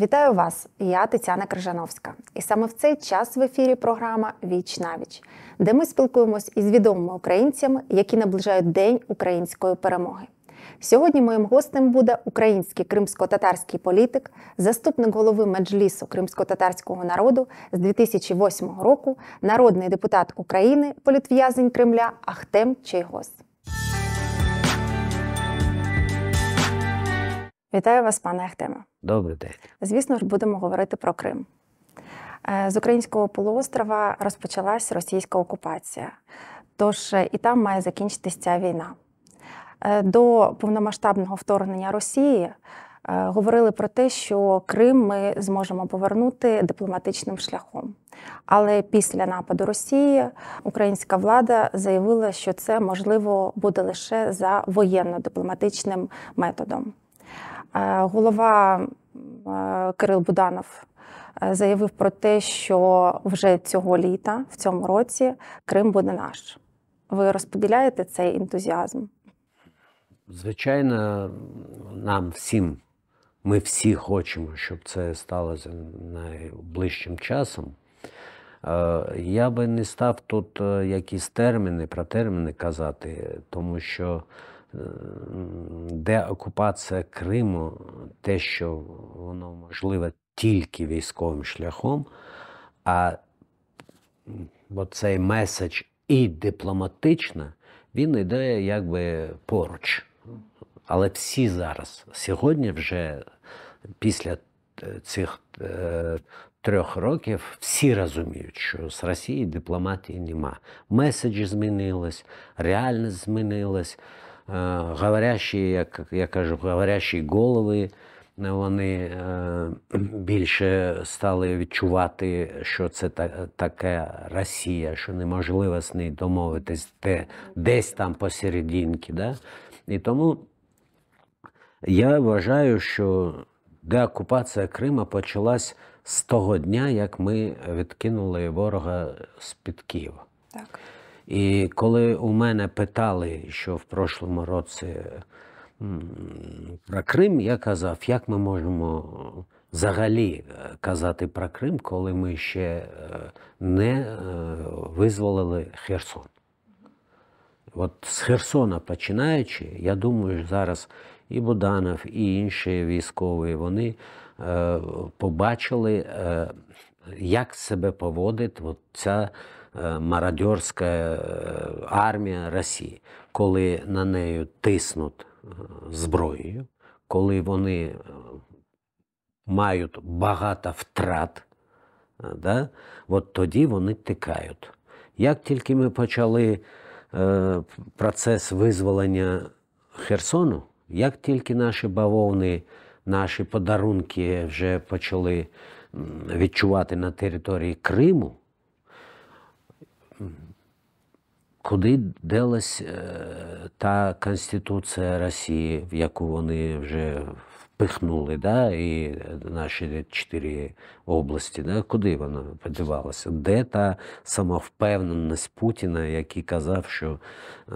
Вітаю вас, я Тетяна Крижановська, і саме в цей час в ефірі програма Віч навіч, де ми спілкуємось із відомими українцями, які наближають День української перемоги. Сьогодні моїм гостем буде український кримсько-татарський політик, заступник голови меджлісу кримсько-татарського народу з 2008 року, народний депутат України, політв'язень Кремля Ахтем Чейгос. Вітаю вас, пане Ахтеме. Добрий день. Звісно ж, будемо говорити про Крим. Е, з українського полуострова розпочалась російська окупація, тож е, і там має закінчитися ця війна. Е, до повномасштабного вторгнення Росії говорили про те, що Крим ми зможемо повернути дипломатичним шляхом. Але після нападу Росії українська влада заявила, що це можливо буде лише за воєнно-дипломатичним методом. Е, голова е, Кирил Буданов е, заявив про те, що вже цього літа, в цьому році, Крим буде наш. Ви розподіляєте цей ентузіазм? Звичайно, нам всім. Ми всі хочемо, щоб це сталося найближчим часом. Я би не став тут якісь терміни про терміни казати, тому що Е, де окупація Криму, те, що воно можливе тільки військовим шляхом, а цей меседж і дипломатично, він йде якби поруч. Але всі зараз сьогодні, вже після е, цих е, трьох років, всі розуміють, що з Росії дипломатії нема. Меседжі змінились, реальність змінилась. Е, говорящі, як я кажу, говорящі голови. Е, вони е, більше стали відчувати, що це таке Росія, що неможливо з нею домовитись де, десь там посерединки. Да? І тому я вважаю, що деокупація Крима почалась з того дня, як ми відкинули ворога з під Києва. Так. І коли у мене питали, що в прошлому році про Крим, я казав, як ми можемо взагалі е, казати про Крим, коли ми ще е, не е, визволили Херсон. От з Херсона починаючи, я думаю, що зараз і Буданов, і інші військові вони е, побачили, е, як себе поводить от ця Е, мародерська е, армія Росії, коли на нею тиснуть е, зброєю, коли вони мають багато втрат, да, от тоді вони тикають. Як тільки ми почали процес визволення Херсону, як тільки наші бавовни, наші подарунки вже почали відчувати на території Криму, Куди делась е, та Конституція Росії, в яку вони вже впихнули, да, і наші чотири області, да, куди вона подівалася? Де та самовпевненість Путіна, який казав, що е,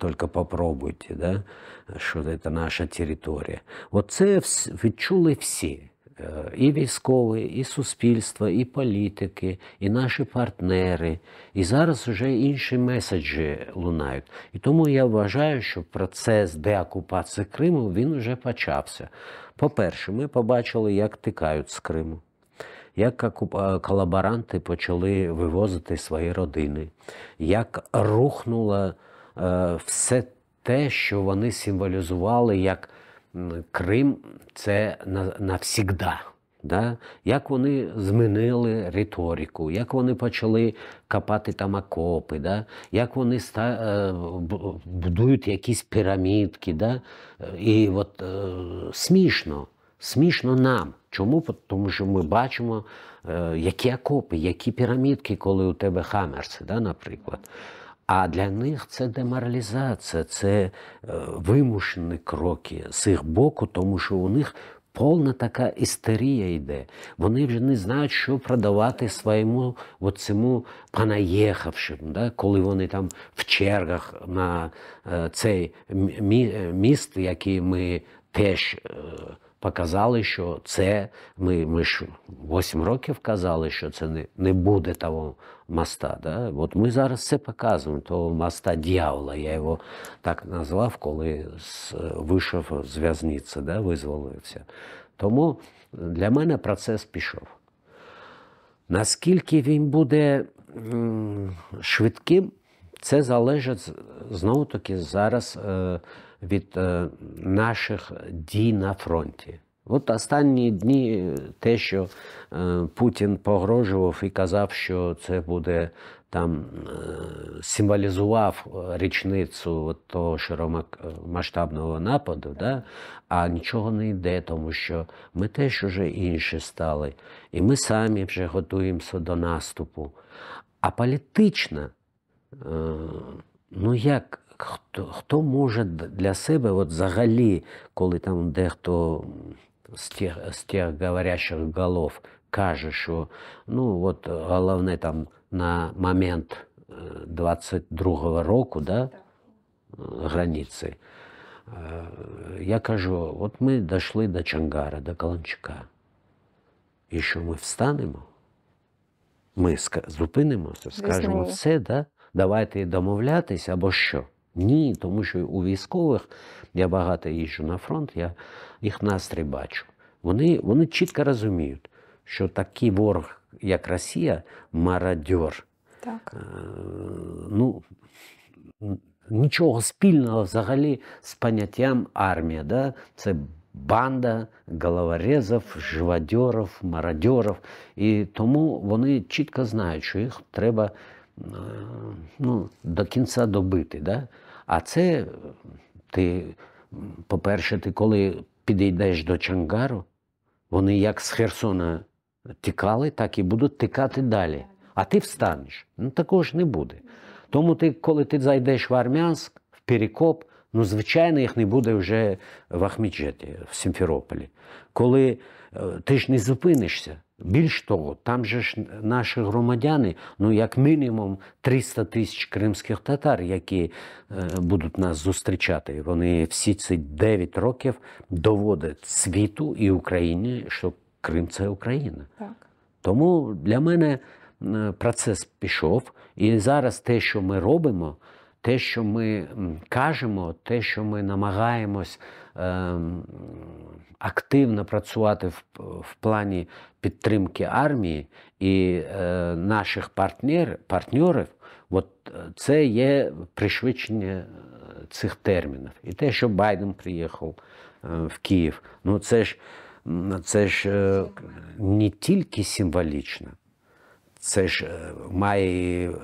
тільки попробуйте, да, що це наша територія? Оце відчули всі. Е, і військові, і суспільства, і політики, і наші партнери. І зараз вже інші меседжі лунають. І тому я вважаю, що процес деокупації Криму він вже почався. По-перше, ми побачили, як тикають з Криму. Як е, колаборанти почали вивозити свої родини, як рухнуло е, все те, що вони символізували як Крим це навсігда. Да? Як вони змінили риторику, як вони почали копати там окопи, да? як вони ста... Е, будують якісь пірамідки. Да? І от е, смішно, смішно нам. Чому? Тому що ми бачимо, е, які окопи, які пірамідки, коли у тебе хамерси, да, наприклад. А для них це деморалізація, це е, вимушені кроки з їх боку, тому що у них повна така істерія йде. Вони вже не знають, що продавати своєму цьому панаєхавшим, да? коли вони там в чергах на е, цей міст, який ми теж. Е, показали, що це ми ми ж 8 років казали, що це не не буде того моста. Да? От ми зараз це показуємо, того моста дьявола, я його так назвав, коли вийшов з в'язниці, да? визволився. Тому для мене процес пішов. Наскільки він буде швидким, це залежить знову таки зараз. Е, від е, наших дій на фронті. От останні дні е, те, що е, Путін погрожував і казав, що це буде там символізував річницю от того широкомасштабного нападу, да? а нічого не йде, тому що ми теж вже інші стали, і ми самі вже готуємося до наступу. А політично, ну як хто хто може для себе, от взагалі, коли там дехто з тих, з тих говорящих голов каже, що ну от головне там на момент 22-го е, року да, е, границі, е, я кажу, от ми дійшли до Чангара, до Каланчика. І що ми встанемо, ми зупинимося, скажемо все, да? давайте домовлятися або що. Ні, тому що у військових я багато їжджу на фронт, я їх настрій бачу. Вони вони чітко розуміють, що такий ворог, як Росія, мародьор. Так. А, е, ну, Нічого спільного взагалі з поняттям армія. Да? Це банда головорезів, живодьорів, мародьорів. І тому вони чітко знають, що їх треба е, ну, до кінця добити. Да? А це е, ти, по-перше, ти коли підійдеш до Чангару, вони як з Херсона тікали, так і будуть тікати далі. А ти встанеш. Ну такого ж не буде. Тому ти, коли ти зайдеш в Армянськ, в Перекоп, ну, звичайно, їх не буде вже в Ахміджеті, в Сімферополі. Коли е, ти ж не зупинишся. Більш того, там же ж наші громадяни, ну як мінімум 300 тисяч кримських татар, які е, будуть нас зустрічати. Вони всі ці 9 років доводять світу і Україні, що Крим це Україна. Так. Тому для мене е, процес пішов, і зараз те, що ми робимо, те, що ми кажемо, те, що ми намагаємось. Ем, активно працювати в, в плані підтримки армії і е, наших партнер, партнерів, от е, це є пришвидшення е, цих термінів. І те, що Байден приїхав е, в Київ, ну це ж це ж е, не тільки символічно, це ж е, має е,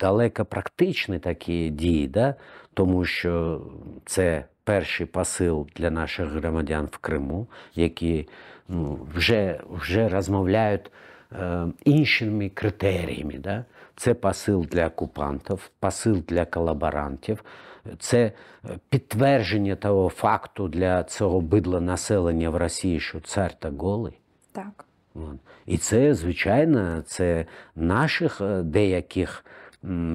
далеко практичні такі дії, да? тому що це перший посил для наших громадян в Криму, які ну, вже вже розмовляють е, іншими критеріями. Да? Це посил для окупантів, посил для колаборантів, це е, підтвердження того факту для цього бидла населення в Росії, що цар та голий. Так. І це, звичайно, це наших е, деяких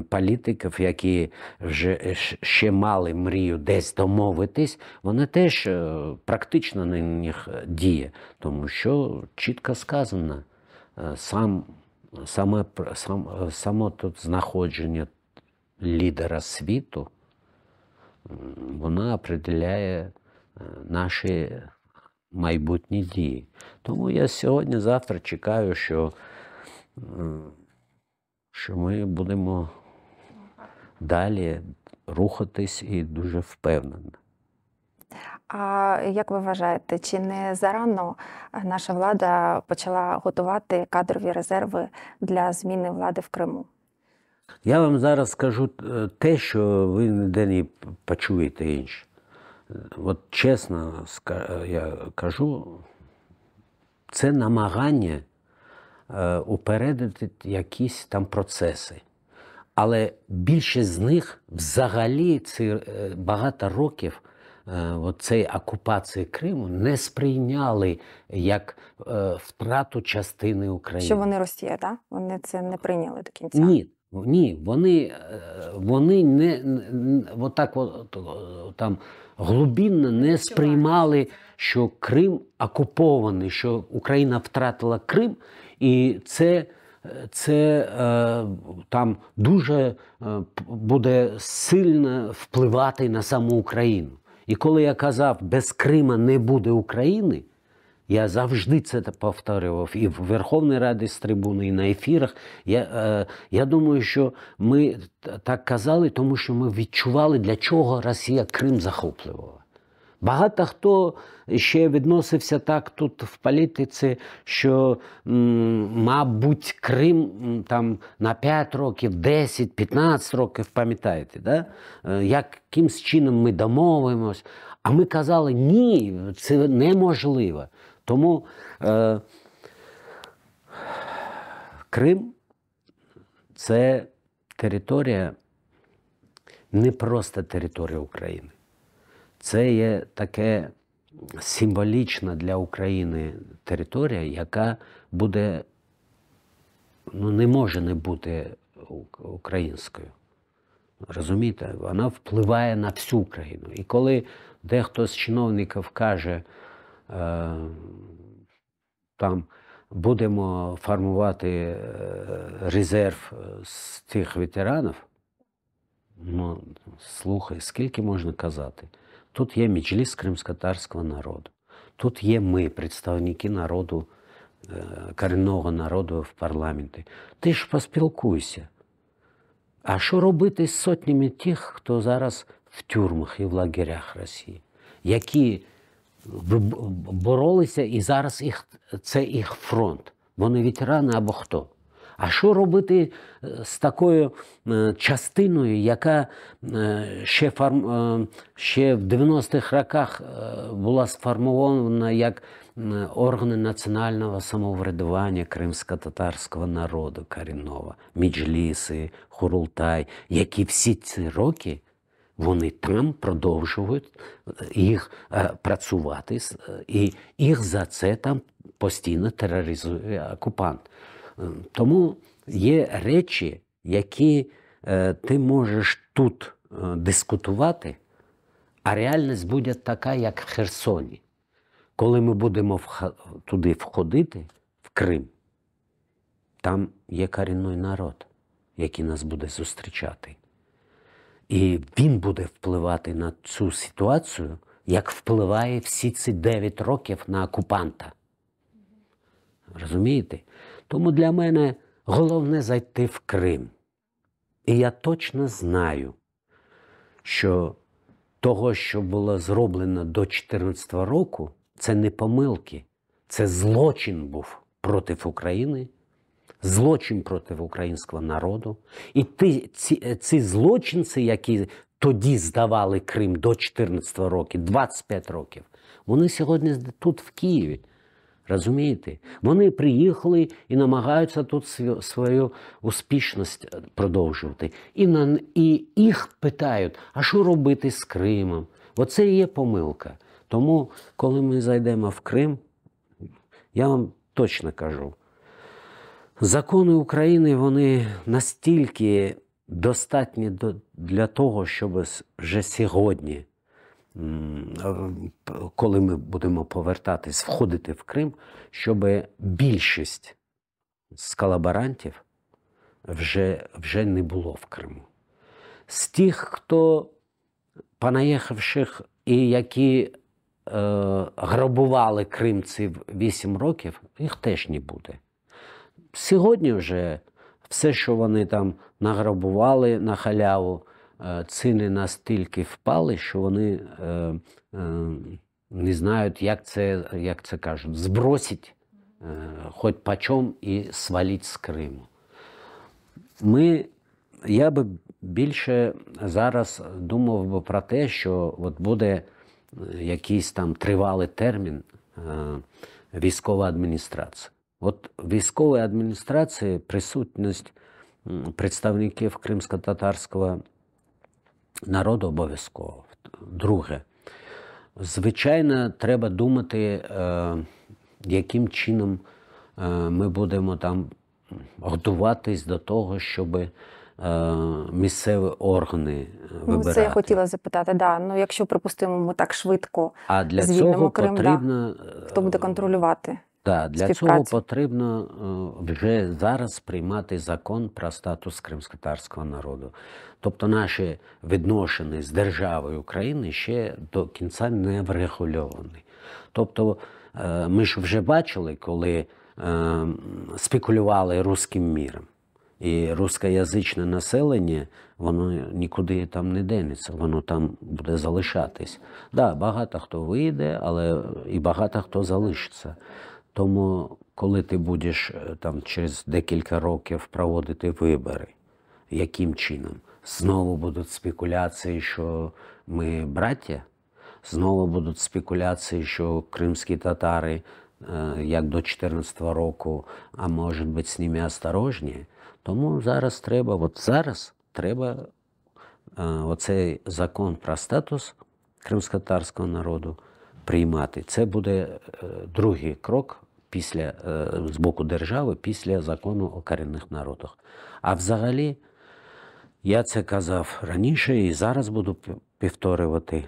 політиків, які вже ще мали мрію десь домовитись, вона теж е, практично на них діє, тому що чітко сказано е, сам, саме, сам, е, само тут знаходження лідера світу, вона определяє наші майбутні дії. Тому я сьогодні-завтра чекаю, що що ми будемо далі рухатись і дуже впевнено. А як ви вважаєте, чи не зарано наша влада почала готувати кадрові резерви для зміни влади в Криму? Я вам зараз скажу е, те, що ви ніде не почуєте інше. От чесно е, я кажу, це намагання Е, упередити якісь там процеси. Але більшість з них взагалі ці е, багато років е, цієї окупації Криму не сприйняли як втрату частини України. Що вони Росія, так? Вони це не прийняли до кінця. Ні. Ні, вони вони не отак от, там глубинно не сприймали, що Крим окупований, що Україна втратила Крим, і це це е, там дуже е, буде сильно впливати на саму Україну. І коли я казав, без Крима не буде України, я завжди це повторював і в Верховній Раді з трибуни, і на ефірах. Я е, я думаю, що ми так казали, тому що ми відчували, для чого Росія Крим захоплювала. Багато хто ще відносився так тут в політиці, що, мабуть, Крим там на 5 років, 10, 15 років, пам'ятаєте, да? Е, якимсь чином ми домовимось. А ми казали, ні, це неможливо. Тому е, Крим це територія, не просто територія України. Це є таке символічна для України територія, яка буде, ну не може не бути українською. Розумієте, вона впливає на всю країну. І коли дехто з чиновників каже, е, там будемо формувати е, резерв е, з тих ветеранів, ну слухай, скільки можна казати? Тут є Міджліс кримськотарського народу. Тут є ми, представники народу, е, корінного народу в парламенті. Ти ж поспілкуйся. А що робити з сотнями тих, хто зараз в тюрмах і в лагерях Росії, які боролися і зараз їх, це їх фронт. Вони ветерани або хто? А що робити е, з такою е, частиною, яка е, ще фарм... ще в 90-х роках була сформована як органи національного самоврядування кримсько-татарського народу корінного, Міджліси, Хурултай, які всі ці роки. Вони там продовжують їх працювати, і їх за це там постійно тероризує окупант. Ем, тому є речі, які е, ти можеш тут е, дискутувати, а реальність буде така, як в Херсоні. Коли ми будемо туди входити, в Крим, там є корінний народ, який нас буде зустрічати. І він буде впливати на цю ситуацію, як впливає всі ці 9 років на окупанта. Розумієте? Тому для мене головне зайти в Крим. І я точно знаю, що того, що було зроблено до 2014 року, це не помилки, це злочин був проти України, злочин проти українського народу. І ті, ці, ці злочинці, які тоді здавали Крим до 14 років, 25 років, вони сьогодні тут, в Києві. Розумієте? Вони приїхали і намагаються тут свою успішність е, продовжувати. І на, і їх питають, а що робити з Кримом? Оце і є помилка. Тому, коли ми зайдемо в Крим, я вам точно кажу, закони України вони настільки достатні для того, щоб вже сьогодні коли ми будемо повертатись, входити в Крим, щоб більшість з колаборантів вже, вже не було в Криму. З тих, хто понаїхавших і які е, грабували кримців 8 років, їх теж не буде. Сьогодні вже все, що вони там награбували на халяву, Е, ціни настільки впали, що вони е, е, не знають, як це як це кажуть, збросить хоч почом і сваліть з Криму. Ми, Я би більше зараз думав би про те, що от буде якийсь там тривалий термін військова адміністрація. От військової адміністрації присутність представників кримсько-татарського народу обов'язково. Друге, звичайно, треба думати, е, яким чином е, ми будемо там готуватись до того, щоб е, Місцеві органи вибирати. Ну, це я хотіла запитати. Да. Ну якщо припустимо, ми так швидко а для звільнимо цього Крим, потрібно... да. хто буде контролювати? Так, для цього потрібно е, вже зараз приймати закон про статус кримськотарського народу. Тобто наші відношення з державою України ще до кінця не врегульовані. Тобто е, ми ж вже бачили, коли е, спекулювали русським міром. І рускоязичне населення, воно нікуди там не денеться, воно там буде залишатись. Так, да, багато хто вийде, але і багато хто залишиться. Тому, коли ти будеш е, там через декілька років проводити вибори, яким чином? Знову будуть спекуляції, що ми браття, знову будуть спекуляції, що кримські татари, е, як до 2014 року, а може бути з ними осторожні. Тому зараз треба, от зараз треба е, оцей закон про статус кримсько-татарського народу приймати. Це буде е, другий крок після е, з боку держави після закону о корінних народах. А взагалі, я це казав раніше і зараз буду повторювати.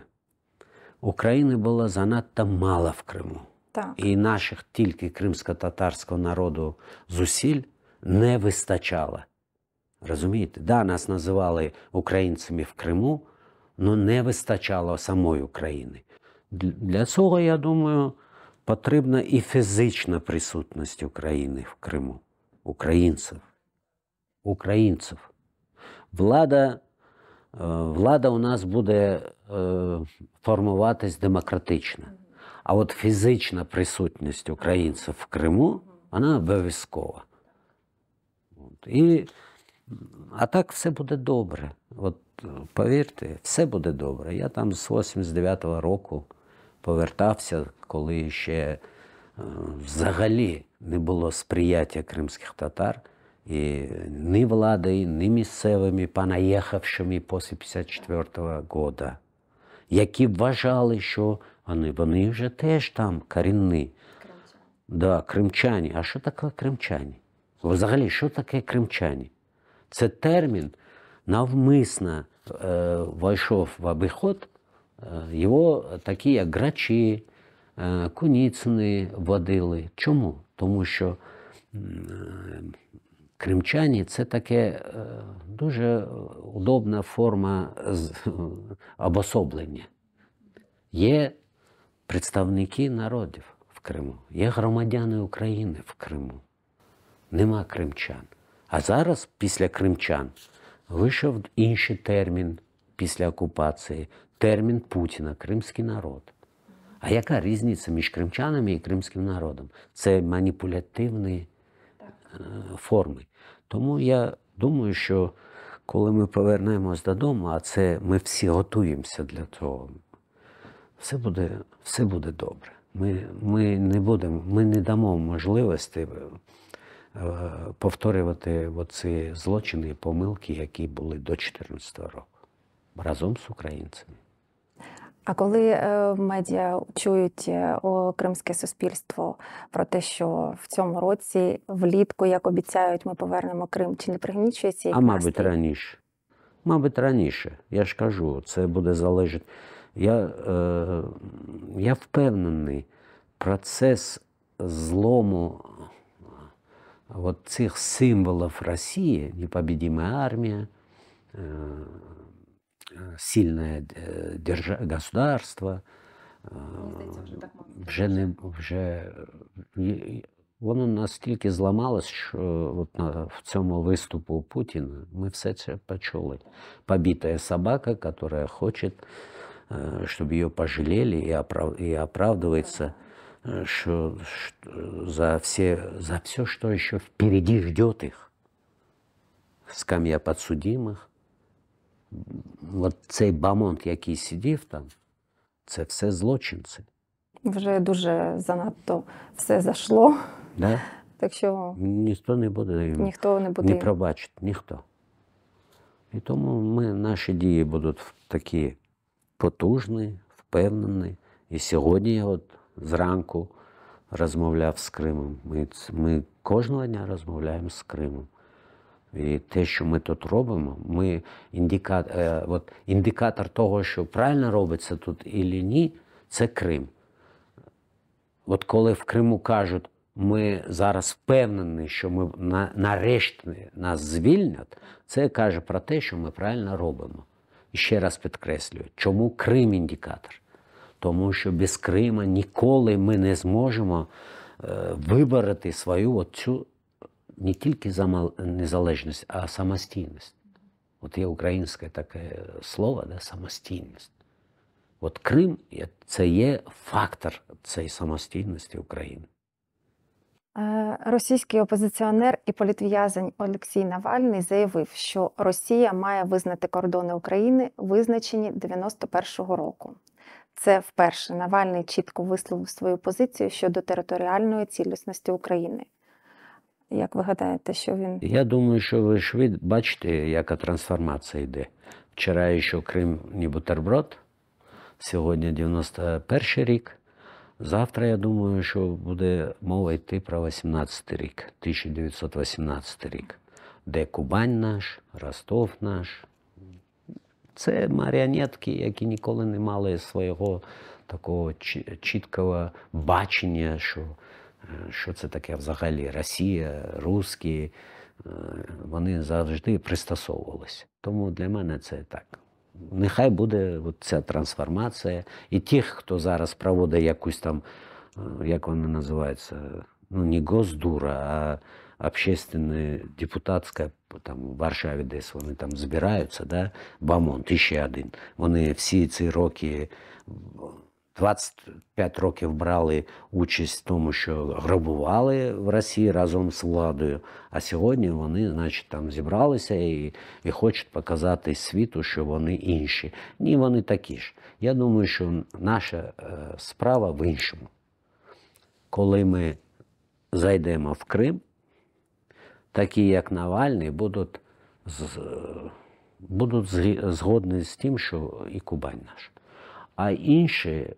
України було занадто мало в Криму. Так. І наших тільки кримсько-татарського народу зусиль не вистачало. Розумієте? Да, нас називали українцями в Криму, але не вистачало самої України. Для цього, я думаю, потрібна і фізична присутність України в Криму, українців. Українців. Влада е, влада у нас буде е, формуватись демократично. А от фізична присутність українців в Криму, вона обов'язкова. І, А так все буде добре. От Повірте, все буде добре. Я там з 89-го року повертався, коли ще е, взагалі не було сприяття кримських татар. І ні владою, ні місцевими панаєхавшими після 54-го року, які вважали, що вони вони вже теж там корінні. Да, кримчані. А що таке кримчані? Взагалі, що таке кримчані? Це термін навмисно е, війшов в обиход Е, його такі, як грачі, е, Куніцини водили. Чому? Тому що е, кримчані це таке дуже удобна форма обособлення. Є представники народів в Криму, є громадяни України в Криму. Нема кримчан. А зараз, після кримчан, вийшов інший термін після окупації термін Путіна кримський народ. А яка різниця між кримчанами і кримським народом? Це маніпулятивні е, форми. Тому я думаю, що коли ми повернемось додому, а це ми всі готуємося для того, все буде все буде добре. Ми ми не будемо, ми не дамо можливості е, повторювати оці злочини і помилки, які були до 2014 року разом з українцями. А коли е, медіа чують е, кримське суспільство про те, що в цьому році, влітку, як обіцяють, ми повернемо Крим, чи не пригнічується? А мабуть, раніше. Мабуть, раніше. Я ж кажу, це буде залежати. Я, е, Я впевнений, процес злому от цих символів Росії, непобідіма армія. Е, Э, сильное э, держа, государство, вже, вже воно настільки зламалось, що от на, в цьому виступу Путіна ми все це почули. Побитая собака, которая хоче, щоб э, її пожалели і, оправ, і оправдывается, що, що за, все, за все, що ще впереді ждет їх. Скам'я подсудимых, от цей бамонт, який сидів там, це все злочинці. Вже дуже занадто все зайшло. Да? Так що ніхто не буде йому ніхто не буде не пробачить, ніхто. І тому ми, наші дії будуть такі потужні, впевнені. І сьогодні, я от зранку, розмовляв з Кримом. Ми, Ми кожного дня розмовляємо з Кримом. І те, що ми тут робимо, ми індика... е, от індикатор того, що правильно робиться тут і ні, це Крим. От коли в Криму кажуть, ми зараз впевнені, що ми на... нарешті нас звільнять, це каже про те, що ми правильно робимо. І ще раз підкреслюю, чому Крим індикатор? Тому що без Крима ніколи ми не зможемо е, вибороти свою оцю не тільки за незалежність, а самостійність. От є українське таке слово, да, самостійність. От Крим це є фактор цієї самостійності України. Е, російський опозиціонер і політв'язень Олексій Навальний заявив, що Росія має визнати кордони України, визначені 91-го року. Це вперше Навальний чітко висловив свою позицію щодо територіальної цілісності України. Як ви гадаєте, що він? Я думаю, що ви швид бачите, яка трансформація йде. Вчора ще Крим не бутерброд, сьогодні 91 рік. Завтра, я думаю, що буде мова йти про 18 рік, 1918 рік, де Кубань наш, Ростов наш. Це маріонетки, які ніколи не мали свого такого чіткого бачення, що Е, що це таке взагалі Росія, Русські. Е, вони завжди пристосовувалися. Тому для мене це так. Нехай буде от ця трансформація. І тих, хто зараз проводить якусь там, е, як вона називається, ну не госдура, а общественне депутатська, там в Варшаві десь вони там збираються, да? Бамонт, іще один. Вони всі ці роки 25 років брали участь в тому, що грабували в Росії разом з владою. А сьогодні вони, значить, там зібралися і і хочуть показати світу, що вони інші. Ні, вони такі ж. Я думаю, що наша е, справа в іншому. Коли ми зайдемо в Крим, такі, як Навальний, будуть з, будуть згодні з тим, що і Кубань наша а інші е,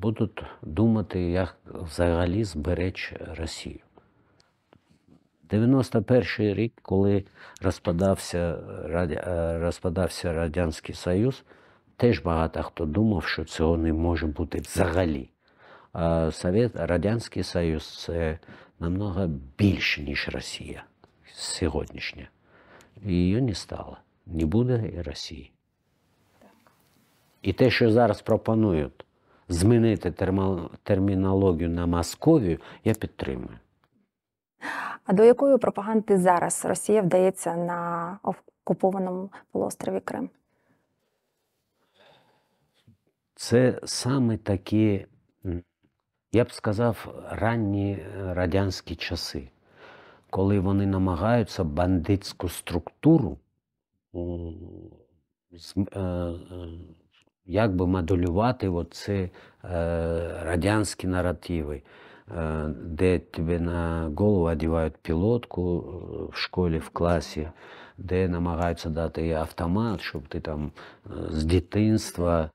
будуть думати, як взагалі збереч Росію. 91-й рік, коли розпадався е, розпадався Радянський Союз, теж багато хто думав, що цього не може бути взагалі. А Совет, Радянський Союз це намного більше, ніж Росія сьогоднішня. І її не стало. Не буде і Росії. І те, що зараз пропонують змінити термінологію на Московію, я підтримую. А до якої пропаганди зараз Росія вдається на окупованому полуострові Крим? Це саме такі, я б сказав, ранні радянські часи, коли вони намагаються бандитську структуру е, е, як би моделювати оці е, радянські наративи. Е, де тебе на голову одівають пілотку е, в школі, в класі, де намагаються дати автомат, щоб ти там з дитинства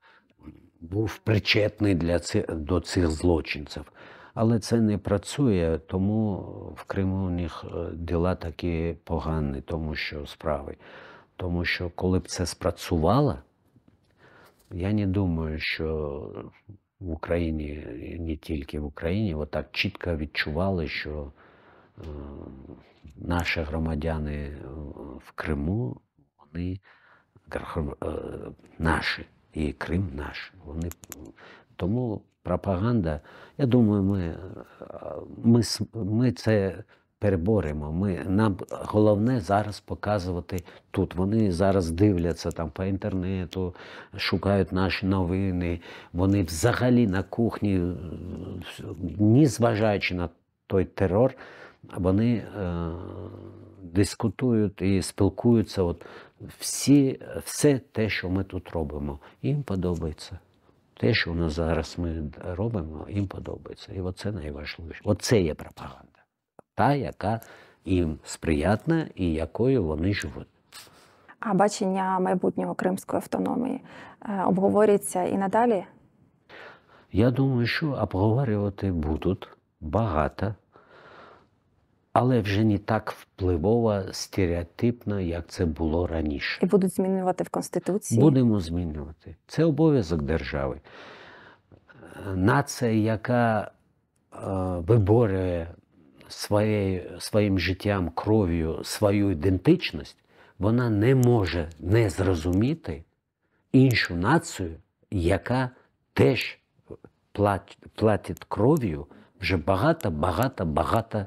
був причетний для цих, до цих злочинців. Але це не працює, тому в Криму у них діла такі погані, тому що справи. Тому що коли б це спрацювало, я не думаю, що в Україні, не тільки в Україні, отак чітко відчували, що е, наші громадяни е, в Криму, вони е, наші, і Крим наш. Вони, Тому пропаганда, я думаю, ми, е, ми, ми це переборемо. Ми, Нам головне зараз показувати тут. Вони зараз дивляться там по інтернету, шукають наші новини. Вони взагалі на кухні, не зважаючи на той терор, вони е, дискутують і спілкуються. От всі, Все те, що ми тут робимо, їм подобається. Те, що у нас зараз ми робимо, їм подобається. І оце найважливіше. Оце є пропаганда та, яка їм сприятна і якою вони живуть. А бачення майбутнього кримської автономії е, обговорюється і надалі? Я думаю, що обговорювати будуть багато, але вже не так впливово, стереотипно, як це було раніше. І будуть змінювати в Конституції? Будемо змінювати. Це обов'язок держави. Нація, яка е, виборює своє, своїм життям, кров'ю, свою ідентичність, вона не може не зрозуміти іншу націю, яка теж платить, платить кров'ю вже багато-багато-багато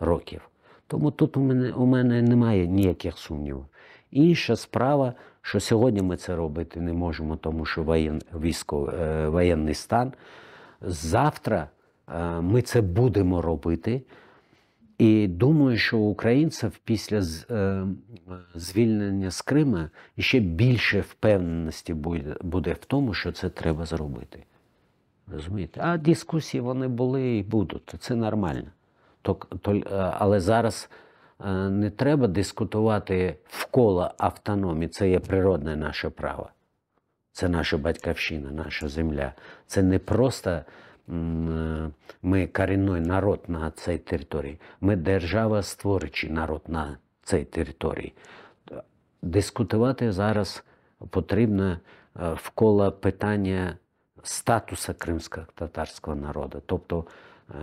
років. Тому тут у мене у мене немає ніяких сумнівів. Інша справа, що сьогодні ми це робити не можемо, тому що воєн, військо, е, воєнний стан. Завтра е, ми це будемо робити. І думаю, що у українців після е, звільнення з Крима ще більше впевненості буде в тому, що це треба зробити. Розумієте? А дискусії вони були і будуть. Це нормально. Е, але зараз е, не треба дискутувати вколо автономії. Це є природне наше право. Це наша батьківщина, наша земля. Це не просто. Е, ми корінний народ на цій території, ми держава створчий народ на цій території. Дискутувати зараз потрібно е, вколо питання статусу кримського татарського народу. Тобто, е,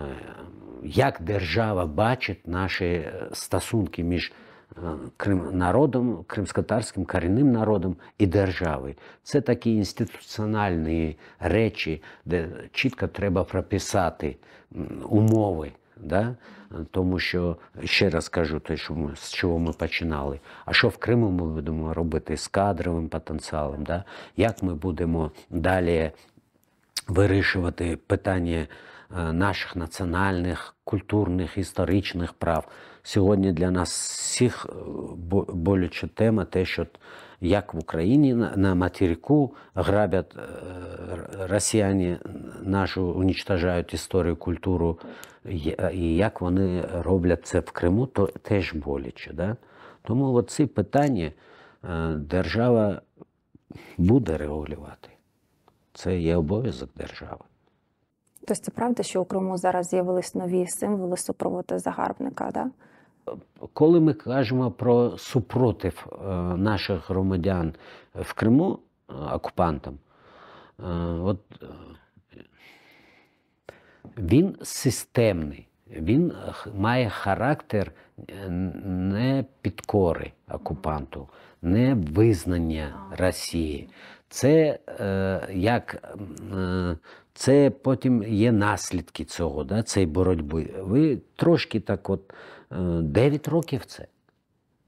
як держава бачить наші стосунки між. Е, Крим народом, кримськотарським корінним народом і держави. Це такі інституціональні речі, де чітко треба прописати умови. Да? Тому що ще раз кажу, те, що ми з чого ми починали. А що в Криму ми будемо робити з кадровим потенціалом? Да? Як ми будемо далі вирішувати питання е, наших національних, культурних, історичних прав? сьогодні для нас всіх е, болюча тема, те, що як в Україні на материку грабять е, росіяни нашу унічтажають історію, культуру, і як вони роблять це в Криму, то теж боляче. Да? Тому от ці питання е, держава буде регулювати. Це є обов'язок держави. Тобто це правда, що у Криму зараз з'явились нові символи супроти загарбника, да? коли ми кажемо про супротив е, наших громадян в Криму е, окупантам, е, от він системний, він має характер не підкори окупанту, не визнання Росії. Це як це потім є наслідки цього, да, цієї боротьби. Ви трошки так от 9 років це.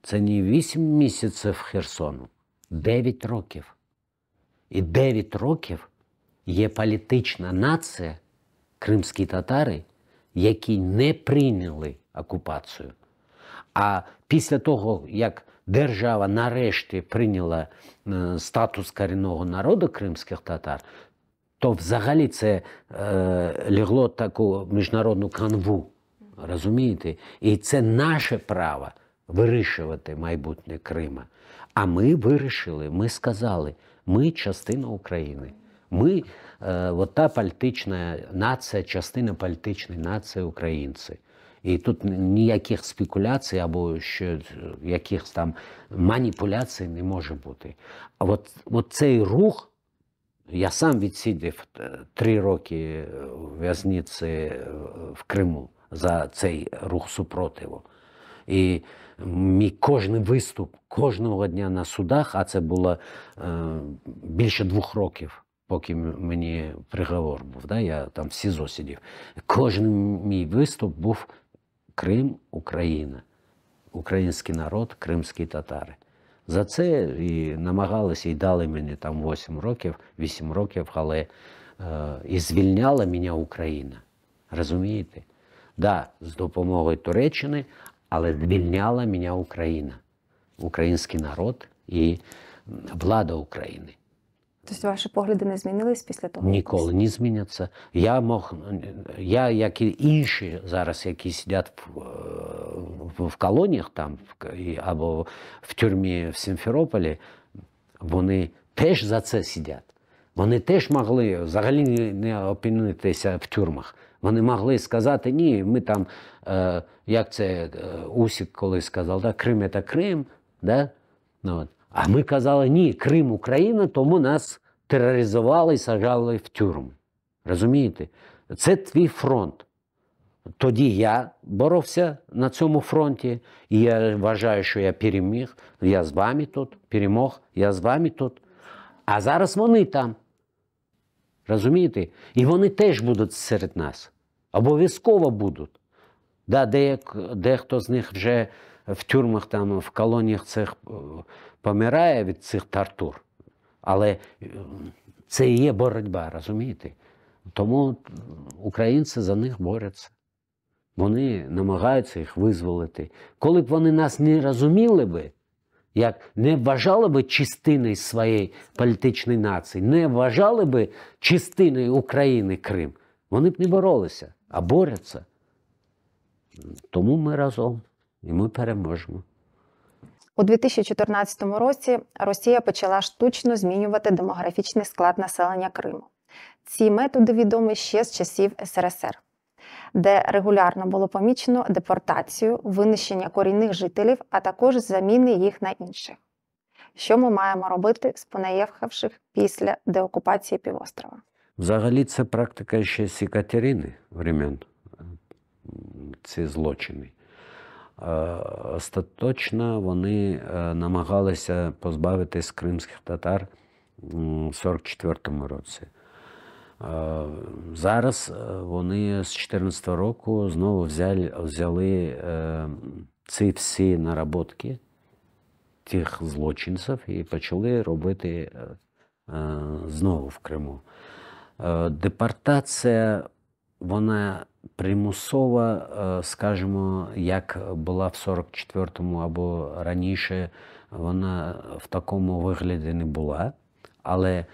Це не 8 місяців Херсону, 9 років. І 9 років є політична нація, кримські татари, які не прийняли окупацію. А після того, як держава нарешті прийняла е, статус корінного народу кримських татар, то взагалі це е, легло таку міжнародну канву розумієте? І це наше право вирішувати майбутнє Крима. А ми вирішили, ми сказали, ми частина України. Ми е, от та політична нація, частина політичної нації українці. І тут ніяких спекуляцій або що, е, якихось там маніпуляцій не може бути. А от, от цей рух, я сам відсидів е, три роки е, в'язниці в Криму за цей рух супротиву. І мій кожен виступ кожного дня на судах, а це було е, більше двох років, поки мені приговор був. Да? Я там в СІЗО сидів. Кожен мій виступ був Крим, Україна, український народ, кримські татари. За це і намагалися і дали мені там 8 років, 8 років, але е, і звільняла мене Україна. Розумієте? да, з допомогою Туреччини, але звільняла мене Україна, український народ і влада України. Тобто ваші погляди не змінились після того? Ніколи не зміняться. Я мог, я, як і інші зараз, які сидять в, в колоніях там або в тюрмі в Сімферополі, вони теж за це сидять. Вони теж могли взагалі не опинитися в тюрмах. Вони могли сказати, ні, ми там, е, як це е, Усік колись сказав, да, Крим це Крим. Да? Ну, от. А ми казали, ні, Крим Україна, тому нас тероризували і сажали в тюрму. Розумієте? Це твій фронт. Тоді я боровся на цьому фронті, і я вважаю, що я переміг. Я з вами тут, перемог, я з вами тут. А зараз вони там. Розумієте? І вони теж будуть серед нас. Обов'язково будуть. Да, Дехто з них вже в тюрмах, там, в колоніях цих е, помирає від цих тартур. Але е, це і є боротьба, розумієте? Тому українці за них борються. Вони намагаються їх визволити. Коли б вони нас не розуміли би, як не вважали би частиною своєї політичної нації, не вважали би частиною України Крим, вони б не боролися, а борються. Тому ми разом і ми переможемо. У 2014 році Росія почала штучно змінювати демографічний склад населення Криму. Ці методи відомі ще з часів СРСР де регулярно було помічено депортацію, винищення корінних жителів, а також заміни їх на інших. Що ми маємо робити з понаїхавших після деокупації півострова? Взагалі, це практика ще з Екатерини времен, ці злочини. Е, остаточно вони е, намагалися позбавитись кримських татар в 44-му році. Е, зараз е, вони з 2014 року знову взяли взяли е, ці всі наработки тих злочинців і почали робити знову в Криму. Депортація, вона примусова, скажімо, як була в 44-му або раніше, вона в такому вигляді не була. але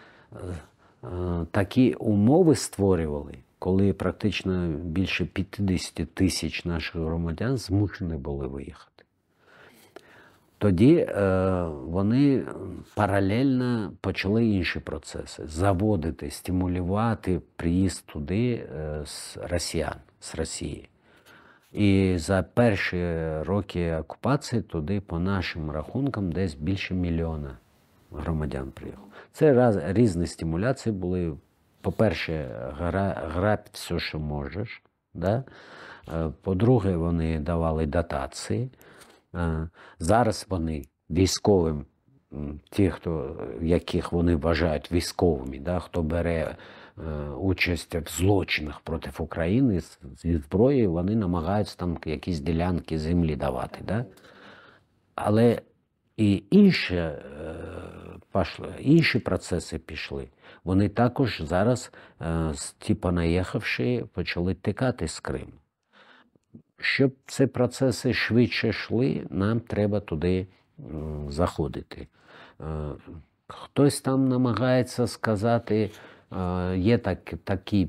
Е, такі умови створювали, коли практично більше 50 тисяч наших громадян змушені були виїхати. Тоді е, вони паралельно почали інші процеси заводити, стимулювати приїзд туди е, з росіян з Росії. І за перші роки окупації туди, по нашим рахункам, десь більше мільйона громадян приїхало. Це раз, різні стимуляції були. По-перше, гра, граб все, що можеш. Да? Е, по-друге, вони давали дотації. Е, зараз вони військовим, ті, хто, яких вони вважають військовими, да? хто бере е, участь в злочинах проти України зі зброєю, вони намагаються там якісь ділянки землі давати. Да? Але і інше інші процеси пішли. Вони також зараз, е, ті типу, понаїхавши, почали тикати з Криму. Щоб ці процеси швидше йшли, нам треба туди заходити. Е, хтось там намагається сказати, е, є так, такі,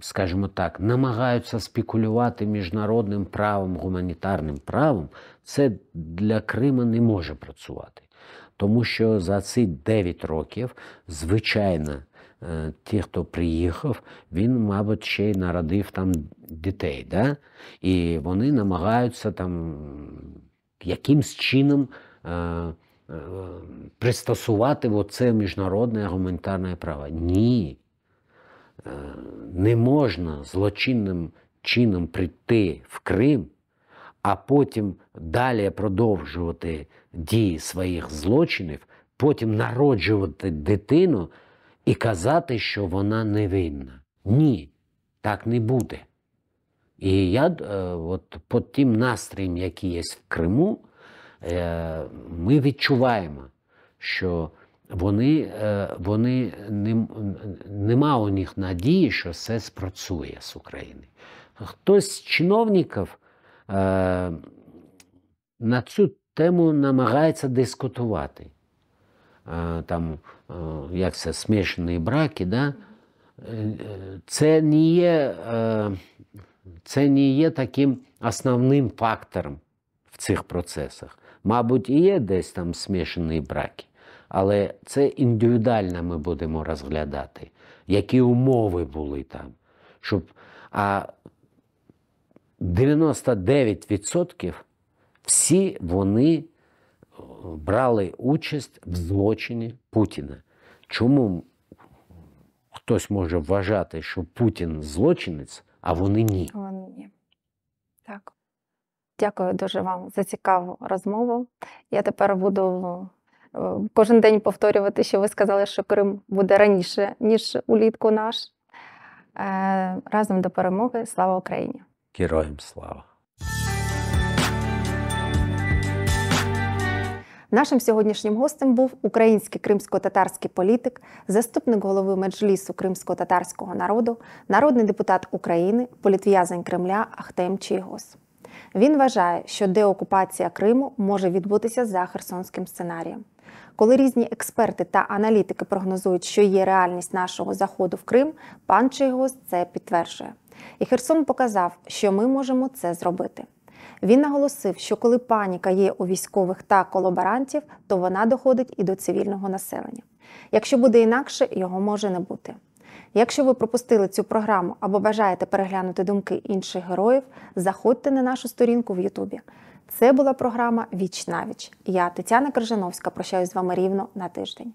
скажімо так, намагаються спекулювати міжнародним правом, гуманітарним правом, це для Криму не може працювати. Тому що за ці 9 років, звичайно, е, ті, хто приїхав, він, мабуть, ще й народив там дітей. Да? І вони намагаються там якимсь чином е, е, пристосувати це міжнародне гуманітарне право. Ні. Не можна злочинним чином прийти в Крим а потім далі продовжувати дії своїх злочинів, потім народжувати дитину і казати, що вона невинна. Ні, так не буде. І я е, от під тим настроєм, які є в Криму, е, ми відчуваємо, що вони е, вони нема у них надії, що все спрацює з України. Хтось з чиновників Е, на цю тему намагається дискутувати. Е, там, е, як це смішані браки, да? це не є це не є таким основним фактором в цих процесах. Мабуть, і є десь там смішаний браки, але це індивідуально ми будемо розглядати, які умови були там. Щоб, А 99% всі вони е, брали участь в злочині Путіна. Чому хтось може вважати, що Путін злочинець, а вони ні? Вони ні. Так. Дякую дуже вам за цікаву розмову. Я тепер буду е, кожен день повторювати, що ви сказали, що Крим буде раніше, ніж улітку наш. Е, разом до перемоги. Слава Україні! Героям слава! Нашим сьогоднішнім гостем був український кримсько-татарський політик, заступник голови меджлісу кримсько-татарського народу, народний депутат України, політв'язень Кремля Ахтем Чігос. Він вважає, що деокупація Криму може відбутися за херсонським сценарієм. Коли різні експерти та аналітики прогнозують, що є реальність нашого заходу в Крим, пан Чигос це підтверджує. І Херсон показав, що ми можемо це зробити. Він наголосив, що коли паніка є у військових та колаборантів, то вона доходить і до цивільного населення. Якщо буде інакше, його може не бути. Якщо ви пропустили цю програму або бажаєте переглянути думки інших героїв, заходьте на нашу сторінку в Ютубі. Це була програма Віч навіч. Я Тетяна Крижановська. Прощаюсь з вами рівно на тиждень.